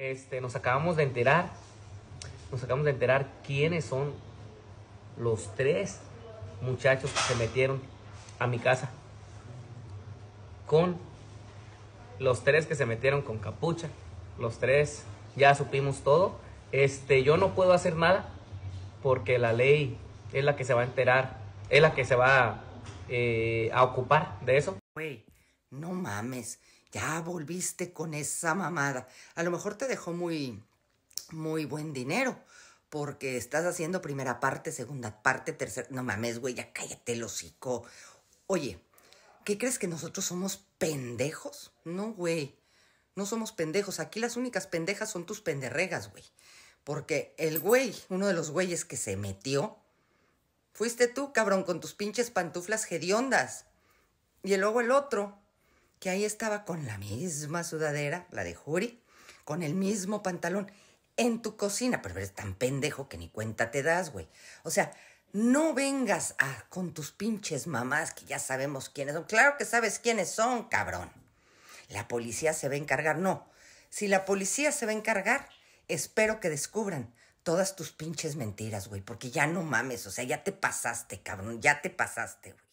Este, nos acabamos de enterar, nos acabamos de enterar quiénes son los tres muchachos que se metieron a mi casa. Con los tres que se metieron con capucha, los tres ya supimos todo. Este, yo no puedo hacer nada porque la ley es la que se va a enterar, es la que se va eh, a ocupar de eso. No mames, ya volviste con esa mamada. A lo mejor te dejó muy, muy buen dinero, porque estás haciendo primera parte, segunda parte, tercera. No mames, güey, ya cállate el hocico. Oye, ¿qué crees que nosotros somos pendejos? No, güey. No somos pendejos. Aquí las únicas pendejas son tus penderregas, güey. Porque el güey, uno de los güeyes que se metió, fuiste tú, cabrón, con tus pinches pantuflas gediondas. Y luego el otro, que ahí estaba con la misma sudadera, la de Juri, con el mismo pantalón, en tu cocina. Pero eres tan pendejo que ni cuenta te das, güey. O sea, no vengas con tus pinches mamás que ya sabemos quiénes son. Claro que sabes quiénes son, cabrón. La policía se va a encargar. No. Si la policía se va a encargar, espero que descubran todas tus pinches mentiras, güey. Porque ya no mames. O sea, ya te pasaste, cabrón. Ya te pasaste, güey.